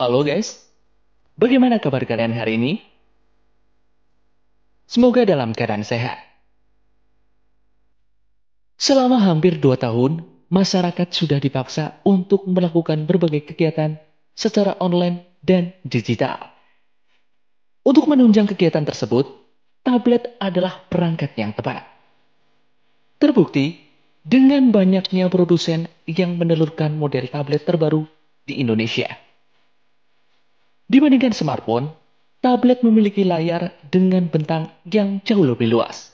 Halo guys, bagaimana kabar kalian hari ini? Semoga dalam keadaan sehat. Selama hampir dua tahun, masyarakat sudah dipaksa untuk melakukan berbagai kegiatan secara online dan digital. Untuk menunjang kegiatan tersebut, tablet adalah perangkat yang tepat. Terbukti, dengan banyaknya produsen yang menelurkan model tablet terbaru di Indonesia. Dibandingkan smartphone, tablet memiliki layar dengan bentang yang jauh lebih luas.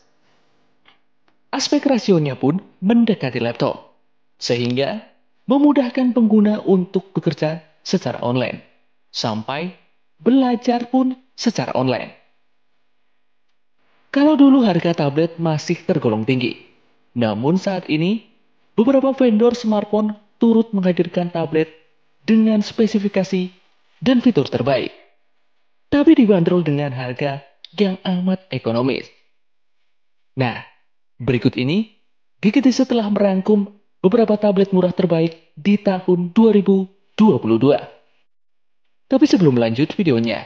Aspek rasionya pun mendekati laptop, sehingga memudahkan pengguna untuk bekerja secara online, sampai belajar pun secara online. Kalau dulu harga tablet masih tergolong tinggi, namun saat ini beberapa vendor smartphone turut menghadirkan tablet dengan spesifikasi dan fitur terbaik, tapi dibanderol dengan harga yang amat ekonomis. Nah, berikut ini Gigit setelah merangkum beberapa tablet murah terbaik di tahun 2022. Tapi sebelum lanjut videonya,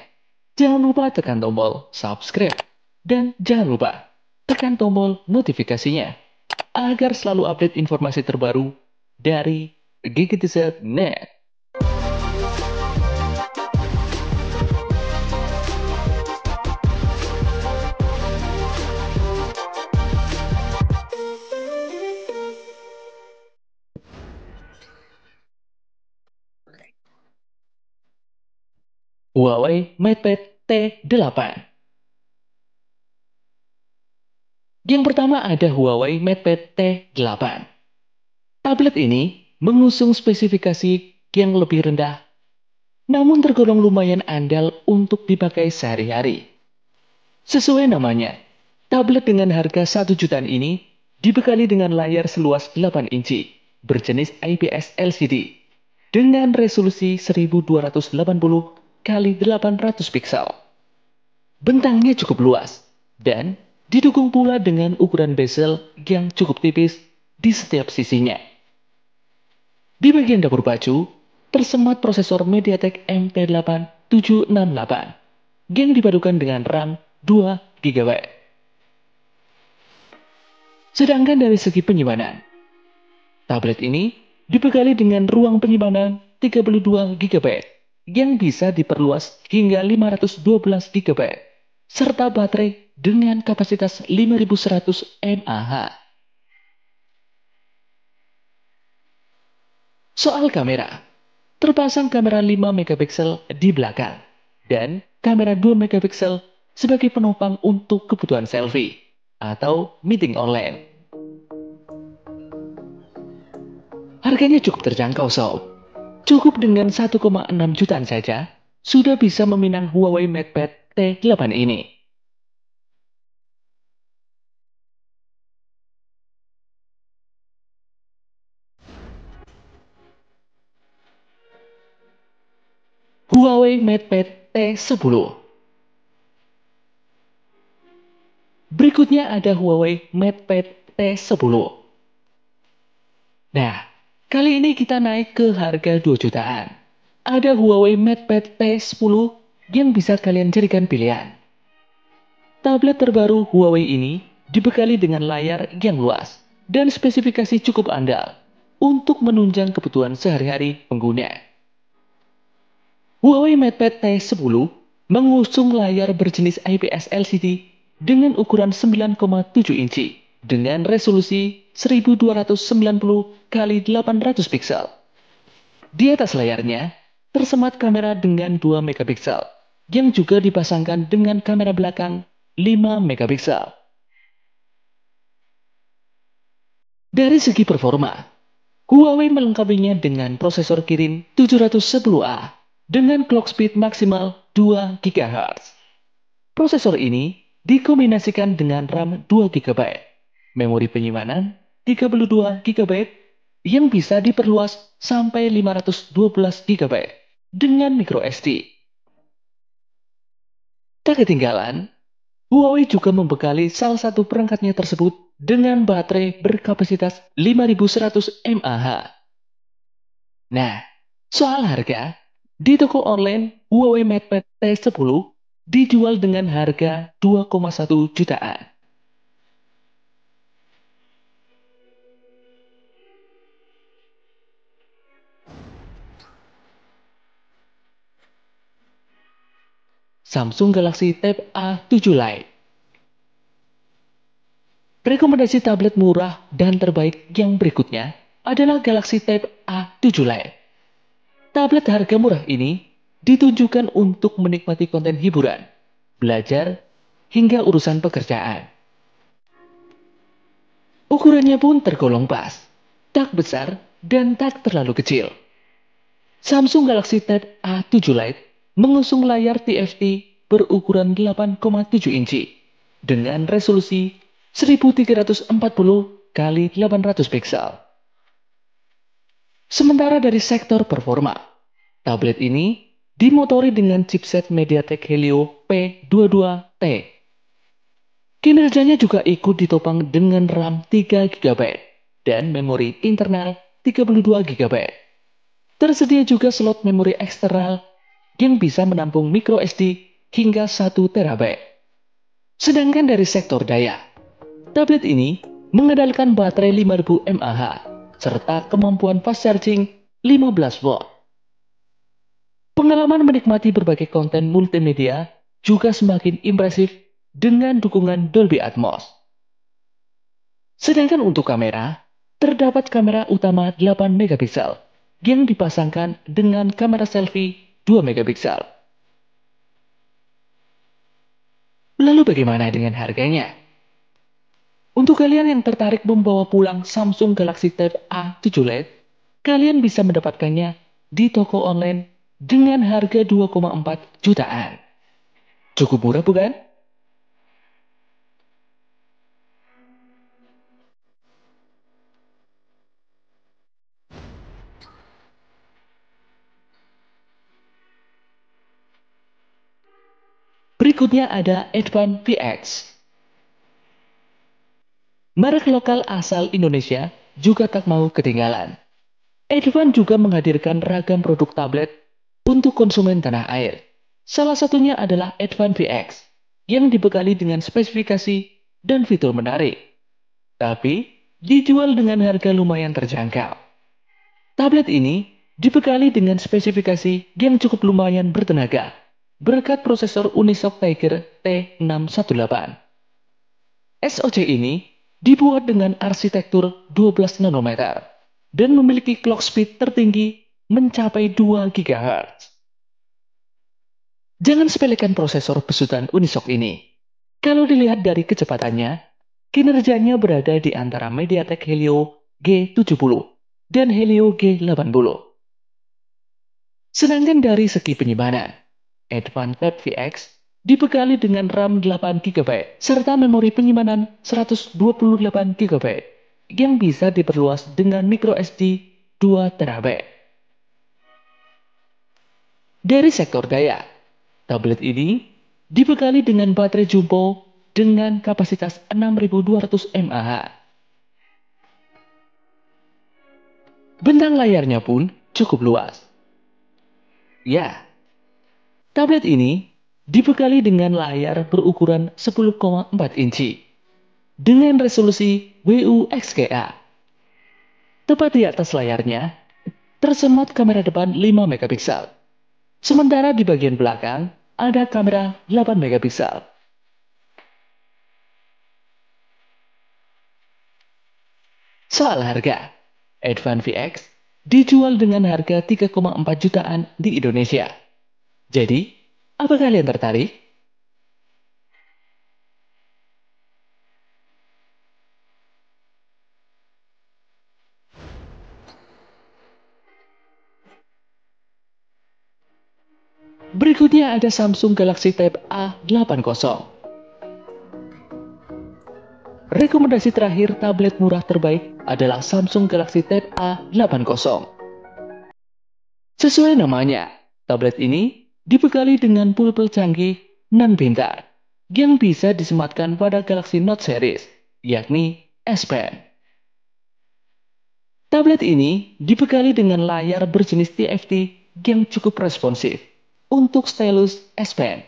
jangan lupa tekan tombol subscribe dan jangan lupa tekan tombol notifikasinya agar selalu update informasi terbaru dari Gigit Net. Huawei MatePad T8. Yang pertama ada Huawei MatePad T8. Tablet ini mengusung spesifikasi yang lebih rendah, namun tergolong lumayan andal untuk dipakai sehari-hari. Sesuai namanya, tablet dengan harga 1 jutaan ini dibekali dengan layar seluas 8 inci berjenis IPS LCD dengan resolusi 1280 kali 800 piksel. Bentangnya cukup luas dan didukung pula dengan ukuran bezel yang cukup tipis di setiap sisinya. Di bagian dapur baju, tersemat prosesor MediaTek MP8768 yang dipadukan dengan RAM 2 GB. Sedangkan dari segi penyimpanan, tablet ini dibekali dengan ruang penyimpanan 32 GB yang bisa diperluas hingga 512 GB, serta baterai dengan kapasitas 5100 mAh. Soal kamera, terpasang kamera 5 megapiksel di belakang dan kamera 2 megapiksel sebagai penopang untuk kebutuhan selfie atau meeting online. Harganya cukup terjangkau sob, Cukup dengan 1,6 jutaan saja, sudah bisa meminang Huawei MatePad T8 ini. Huawei MatePad T10 Berikutnya ada Huawei MatePad T10. Nah, Kali ini kita naik ke harga 2 jutaan. Ada Huawei MatePad P10 yang bisa kalian jadikan pilihan. Tablet terbaru Huawei ini dibekali dengan layar yang luas dan spesifikasi cukup andal untuk menunjang kebutuhan sehari-hari pengguna. Huawei MatePad T10 mengusung layar berjenis IPS LCD dengan ukuran 9,7 inci dengan resolusi 1290 x 800 piksel. Di atas layarnya tersemat kamera dengan 2 megapiksel yang juga dipasangkan dengan kamera belakang 5 megapiksel. Dari segi performa, Huawei melengkapinya dengan prosesor Kirin 710A dengan clock speed maksimal 2 GHz. Prosesor ini dikombinasikan dengan RAM 2 GB memori penyimpanan 32 GB yang bisa diperluas sampai 512 GB dengan microSD. Tak ketinggalan, Huawei juga membekali salah satu perangkatnya tersebut dengan baterai berkapasitas 5100 mAh. Nah, soal harga, di toko online Huawei MatePad T10 dijual dengan harga 2,1 jutaan. Samsung Galaxy Tab A7 Lite. Rekomendasi tablet murah dan terbaik yang berikutnya adalah Galaxy Tab A7 Lite. Tablet harga murah ini ditunjukkan untuk menikmati konten hiburan, belajar, hingga urusan pekerjaan. Ukurannya pun tergolong pas, tak besar dan tak terlalu kecil. Samsung Galaxy Tab A7 Lite mengusung layar TFT berukuran 8,7 inci dengan resolusi 1340 x 800 piksel. Sementara dari sektor performa, tablet ini dimotori dengan chipset MediaTek Helio P22T. Kinerjanya juga ikut ditopang dengan RAM 3 GB dan memori internal 32 GB. Tersedia juga slot memori eksternal yang bisa menampung micro SD hingga 1 TB. Sedangkan dari sektor daya, tablet ini mengandalkan baterai 5000 mAh serta kemampuan fast charging 15 watt. Pengalaman menikmati berbagai konten multimedia juga semakin impresif dengan dukungan Dolby Atmos. Sedangkan untuk kamera, terdapat kamera utama 8 megapiksel yang dipasangkan dengan kamera selfie 2 megapiksel. Lalu bagaimana dengan harganya? Untuk kalian yang tertarik membawa pulang Samsung Galaxy Tab A7 LED, kalian bisa mendapatkannya di toko online dengan harga 2,4 jutaan. Cukup murah bukan? Berikutnya ada Advan VX. Merek lokal asal Indonesia juga tak mau ketinggalan. Advan juga menghadirkan ragam produk tablet untuk konsumen tanah air. Salah satunya adalah Advan VX yang dibekali dengan spesifikasi dan fitur menarik. Tapi dijual dengan harga lumayan terjangkau. Tablet ini dibekali dengan spesifikasi yang cukup lumayan bertenaga berkat prosesor Unisoc Tiger T618. SOC ini dibuat dengan arsitektur 12 nanometer dan memiliki clock speed tertinggi mencapai 2 GHz. Jangan sepelekan prosesor besutan Unisoc ini. Kalau dilihat dari kecepatannya, kinerjanya berada di antara MediaTek Helio G70 dan Helio G80. Sedangkan dari segi penyimpanan, Advanced VX dibekali dengan RAM 8 GB serta memori penyimpanan 128 GB yang bisa diperluas dengan microSD 2 TB. Dari sektor daya, tablet ini dibekali dengan baterai jumbo dengan kapasitas 6200 mAh. Bentang layarnya pun cukup luas. Ya, Tablet ini dibekali dengan layar berukuran 10,4 inci dengan resolusi WUXGA. Tepat di atas layarnya tersemat kamera depan 5 megapiksel. Sementara di bagian belakang ada kamera 8 megapiksel. Soal harga, Advan VX dijual dengan harga 3,4 jutaan di Indonesia. Jadi, apa kalian tertarik? Berikutnya ada Samsung Galaxy Tab A80. Rekomendasi terakhir tablet murah terbaik adalah Samsung Galaxy Tab A80. Sesuai namanya, tablet ini dibekali dengan pulpel canggih dan pintar yang bisa disematkan pada Galaxy Note series, yakni S Pen. Tablet ini dibekali dengan layar berjenis TFT yang cukup responsif untuk stylus S Pen.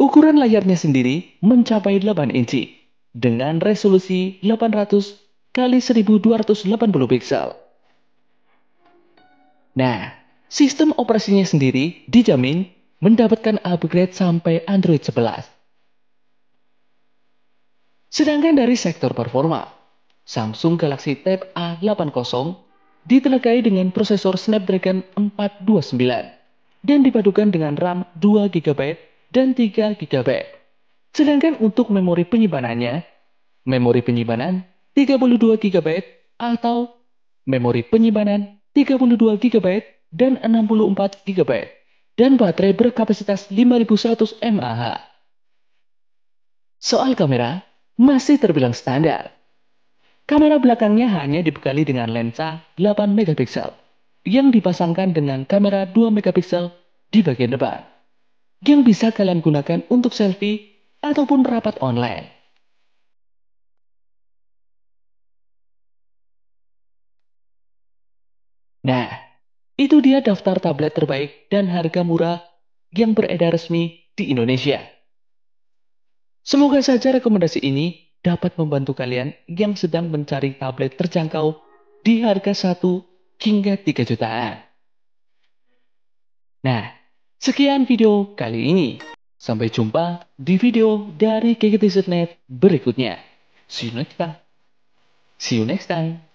Ukuran layarnya sendiri mencapai 8 inci dengan resolusi 800 x 1280 pixel. Nah, Sistem operasinya sendiri dijamin mendapatkan upgrade sampai Android 11. Sedangkan dari sektor performa, Samsung Galaxy Tab A80 ditenagai dengan prosesor Snapdragon 429 dan dipadukan dengan RAM 2 GB dan 3 GB. Sedangkan untuk memori penyimpanannya, memori penyimpanan 32 GB atau memori penyimpanan 32 GB dan 64 GB dan baterai berkapasitas 5100 mAh. Soal kamera, masih terbilang standar. Kamera belakangnya hanya dibekali dengan lensa 8 megapiksel yang dipasangkan dengan kamera 2 megapiksel di bagian depan yang bisa kalian gunakan untuk selfie ataupun rapat online. Nah, itu dia daftar tablet terbaik dan harga murah yang beredar resmi di Indonesia. Semoga saja rekomendasi ini dapat membantu kalian yang sedang mencari tablet terjangkau di harga 1 hingga 3 jutaan. Nah, sekian video kali ini. Sampai jumpa di video dari KKTZNet berikutnya. See you next time. See you next time.